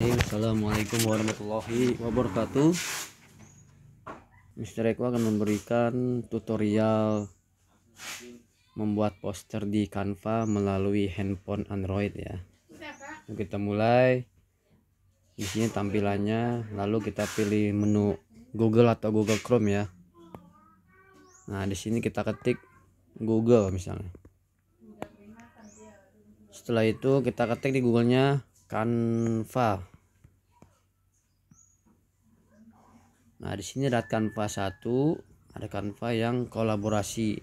Assalamualaikum warahmatullahi wabarakatuh Mister Eko akan memberikan tutorial membuat poster di Canva melalui handphone Android ya nah, kita mulai di sini tampilannya lalu kita pilih menu Google atau Google Chrome ya nah di sini kita ketik Google misalnya setelah itu kita ketik di Google-nya kanva, nah di sini ada kanva 1 ada Canva yang kolaborasi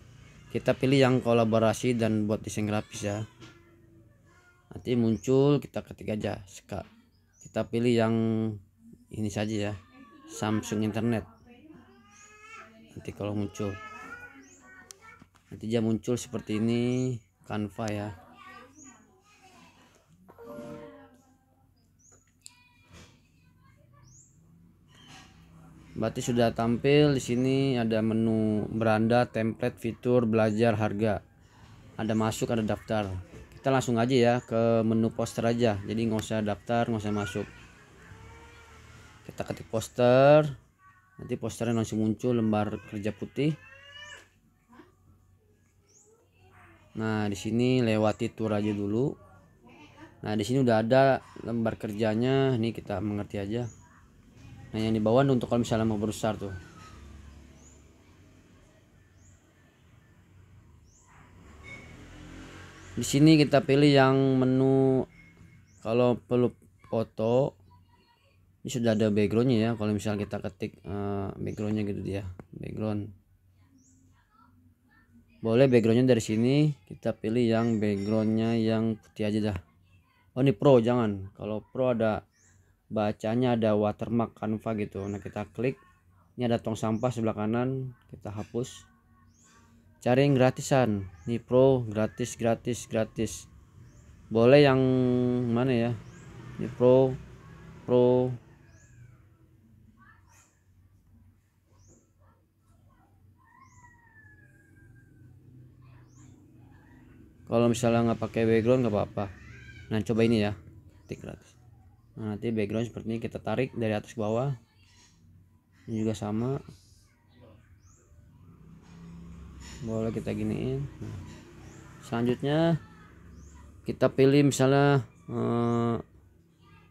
kita pilih yang kolaborasi dan buat desain grafis ya nanti muncul kita ketik aja kita pilih yang ini saja ya Samsung internet nanti kalau muncul nanti dia muncul seperti ini kanva ya berarti sudah tampil di sini ada menu beranda template fitur belajar harga ada masuk ada daftar kita langsung aja ya ke menu poster aja jadi nggak usah daftar nggak usah masuk kita ketik poster nanti posternya langsung muncul lembar kerja putih nah di sini lewati tour aja dulu nah di sini udah ada lembar kerjanya ini kita mengerti aja nah yang di bawah untuk kalau misalnya mau berbesar tuh di sini kita pilih yang menu kalau perlu foto ini sudah ada backgroundnya ya kalau misalnya kita ketik uh, backgroundnya gitu dia background boleh backgroundnya dari sini kita pilih yang backgroundnya yang putih aja dah oh ini pro jangan kalau pro ada bacanya ada watermark Canva gitu nah kita klik ini ada tong sampah sebelah kanan kita hapus cari yang gratisan ini pro gratis gratis gratis boleh yang mana ya ini pro pro kalau misalnya nggak pakai background nggak apa-apa nah coba ini ya tik gratis nah, nanti background seperti ini kita tarik dari atas ke bawah ini juga sama boleh kita giniin selanjutnya kita pilih misalnya eh,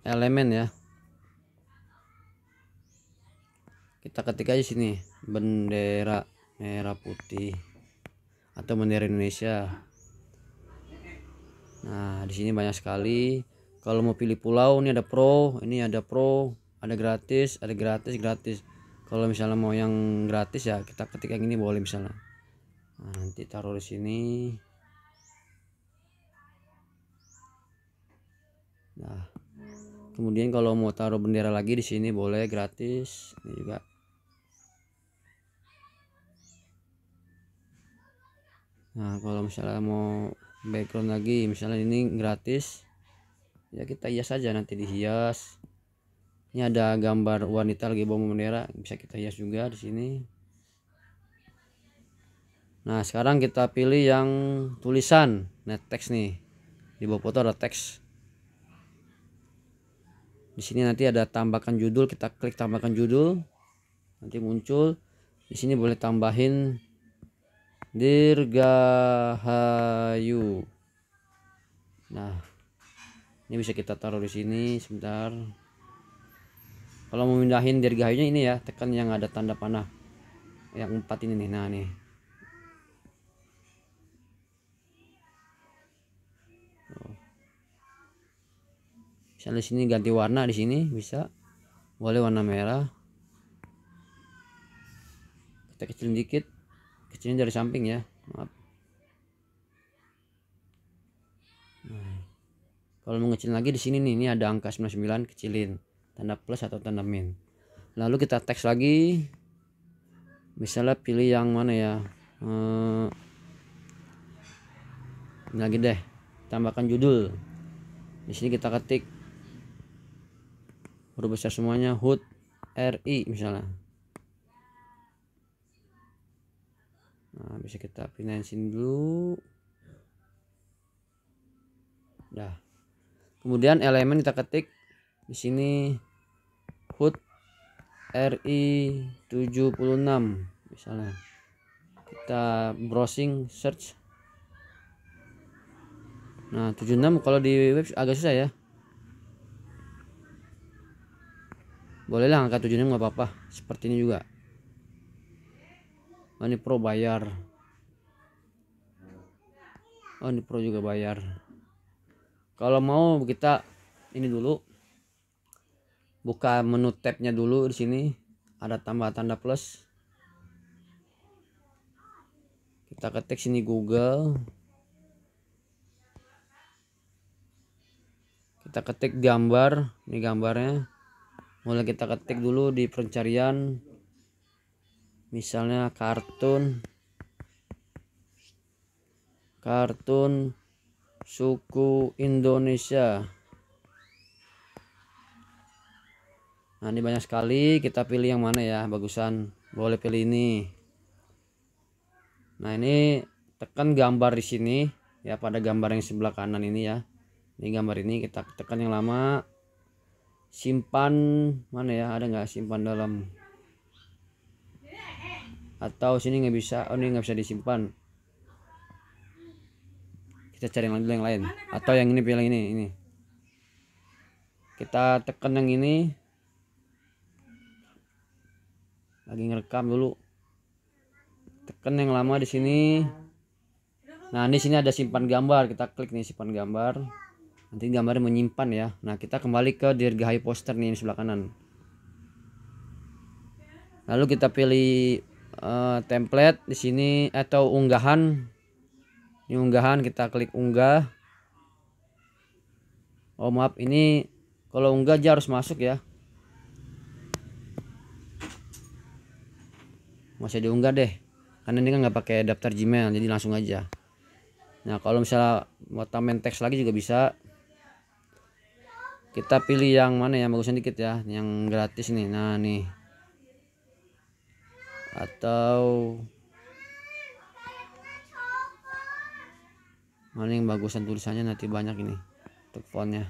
elemen ya kita ketik aja sini bendera merah putih atau bendera Indonesia nah di sini banyak sekali kalau mau pilih pulau ini ada pro ini ada pro ada gratis ada gratis gratis kalau misalnya mau yang gratis ya kita ketik yang ini boleh misalnya nah, nanti taruh di sini nah kemudian kalau mau taruh bendera lagi di sini boleh gratis ini juga Nah, kalau misalnya mau background lagi, misalnya ini gratis ya kita hias saja nanti dihias ini ada gambar wanita lagi bawa bendera bisa kita hias juga di sini nah sekarang kita pilih yang tulisan net text nih di bawah foto ada teks di sini nanti ada tambahkan judul kita klik tambahkan judul nanti muncul di sini boleh tambahin dirgahayu nah ini bisa kita taruh di sini sebentar kalau mau pindahin dari ini ya tekan yang ada tanda panah yang empat ini nih nah nih misalnya di sini ganti warna di sini bisa boleh warna merah kita kecilin dikit kecilin dari samping ya maaf Kalau mau ngecilin lagi di sini nih, ini ada angka 99 kecilin. Tanda plus atau tanda min. Lalu kita teks lagi. Misalnya pilih yang mana ya. Eh, ini lagi deh. Tambahkan judul. Di sini kita ketik huruf besar semuanya HUT RI misalnya. Nah, bisa kita pindahin sini dulu. Dah kemudian elemen kita ketik di sini HUT RI 76 misalnya kita browsing search nah 76 kalau di web agak susah ya boleh lah angka 76 nggak apa-apa seperti ini juga oh ini pro bayar oh ini pro juga bayar kalau mau kita ini dulu buka menu tabnya dulu di sini ada tambah tanda plus kita ketik sini Google kita ketik gambar ini gambarnya mulai kita ketik dulu di pencarian misalnya kartun kartun suku Indonesia nah ini banyak sekali kita pilih yang mana ya bagusan boleh pilih ini nah ini tekan gambar di sini ya pada gambar yang sebelah kanan ini ya ini gambar ini kita tekan yang lama simpan mana ya ada nggak simpan dalam atau sini nggak bisa oh ini nggak bisa disimpan kita cari yang dulu yang lain atau yang ini pilih yang ini ini kita tekan yang ini lagi ngerekam dulu tekan yang lama di sini nah di sini ada simpan gambar kita klik nih simpan gambar nanti gambarnya menyimpan ya nah kita kembali ke dirgahayu poster nih di sebelah kanan lalu kita pilih uh, template di sini atau unggahan ini unggahan kita klik unggah oh maaf ini kalau unggah aja harus masuk ya masih diunggah deh karena ini kan nggak pakai daftar Gmail jadi langsung aja nah kalau misalnya mau tambahin teks lagi juga bisa kita pilih yang mana yang bagusnya dikit ya yang gratis nih nah nih atau mana yang bagusan tulisannya nanti banyak ini untuk fontnya.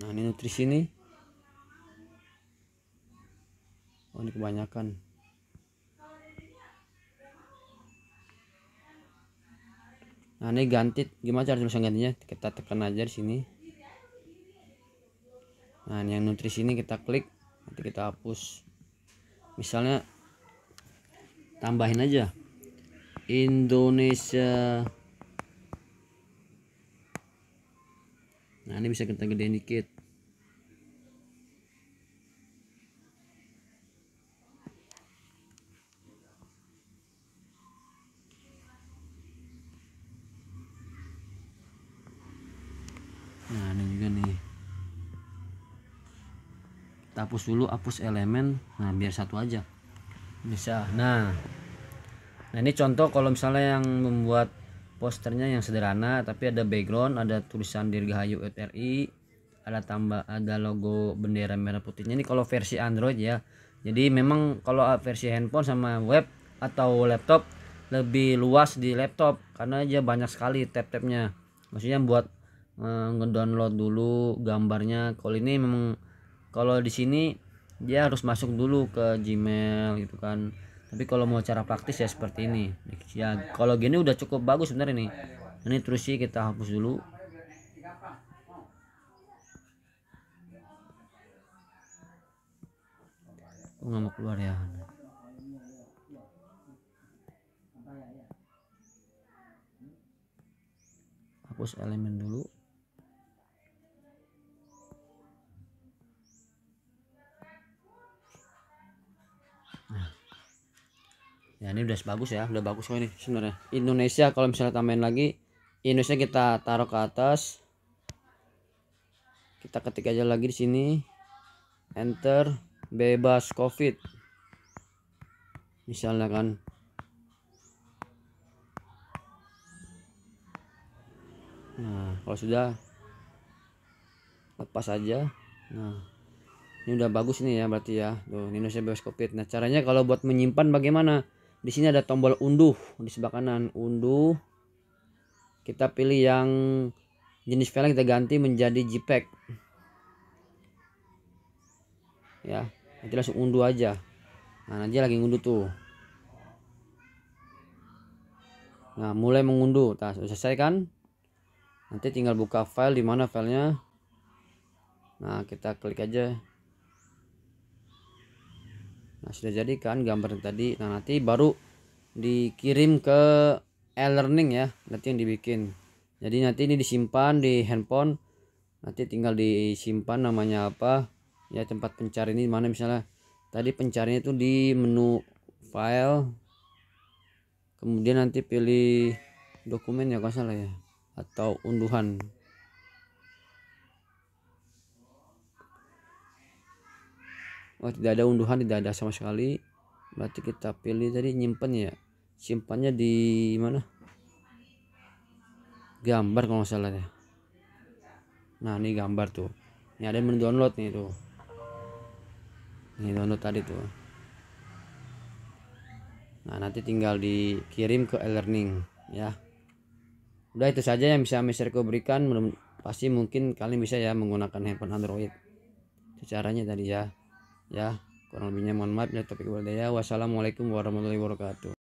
Nah ini nutrisi ini Oh ini kebanyakan. nah ini ganti gimana cara tulisan gantinya kita tekan aja di sini nah yang nutrisi ini kita klik nanti kita hapus misalnya tambahin aja Indonesia nah ini bisa kita gedein dikit kita hapus dulu hapus elemen nah biar satu aja bisa nah nah ini contoh kalau misalnya yang membuat posternya yang sederhana tapi ada background ada tulisan Dirgahayu RI ada tambah ada logo bendera merah putihnya ini kalau versi Android ya jadi memang kalau versi handphone sama web atau laptop lebih luas di laptop karena aja banyak sekali tab-tabnya maksudnya buat eh, ngedownload dulu gambarnya kalau ini memang kalau di sini dia harus masuk dulu ke Gmail gitu kan tapi kalau mau cara praktis ya seperti ini ya kalau gini udah cukup bagus sebenarnya ini. ini terus sih kita hapus dulu aku nggak mau keluar ya hapus elemen dulu ini udah bagus ya udah bagus kok ini sebenarnya Indonesia kalau misalnya tambahin lagi Indonesia kita taruh ke atas kita ketik aja lagi di sini enter bebas covid misalnya kan nah kalau sudah lepas aja nah ini udah bagus ini ya berarti ya tuh Indonesia bebas covid nah caranya kalau buat menyimpan bagaimana di sini ada tombol unduh di sebelah kanan, unduh. Kita pilih yang jenis file kita ganti menjadi JPEG. Ya, nanti langsung unduh aja. Nah, nanti lagi unduh tuh. Nah, mulai mengunduh. Nah, sudah selesai kan? Nanti tinggal buka file di mana filenya. Nah, kita klik aja nah sudah jadi kan gambar tadi nah nanti baru dikirim ke e-learning ya nanti yang dibikin jadi nanti ini disimpan di handphone nanti tinggal disimpan namanya apa ya tempat pencari ini mana misalnya tadi pencarinya itu di menu file kemudian nanti pilih dokumen ya kalau salah ya atau unduhan oh, tidak ada unduhan tidak ada sama sekali berarti kita pilih tadi nyimpen ya simpannya di mana gambar kalau nggak salah ya nah ini gambar tuh ini ada yang mendownload nih tuh ini download tadi tuh nah nanti tinggal dikirim ke e-learning ya udah itu saja yang bisa Misterku berikan pasti mungkin kalian bisa ya menggunakan handphone Android caranya tadi ya ya kurang lebihnya mohon maaf ya tapi topik ya wassalamualaikum warahmatullahi wabarakatuh